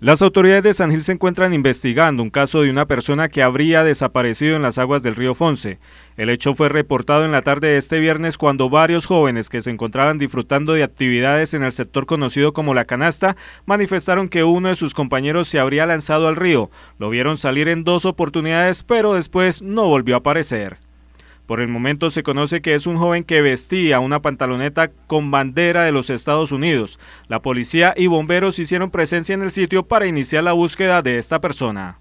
Las autoridades de San Gil se encuentran investigando un caso de una persona que habría desaparecido en las aguas del río Fonce. El hecho fue reportado en la tarde de este viernes cuando varios jóvenes que se encontraban disfrutando de actividades en el sector conocido como La Canasta manifestaron que uno de sus compañeros se habría lanzado al río. Lo vieron salir en dos oportunidades pero después no volvió a aparecer. Por el momento se conoce que es un joven que vestía una pantaloneta con bandera de los Estados Unidos. La policía y bomberos hicieron presencia en el sitio para iniciar la búsqueda de esta persona.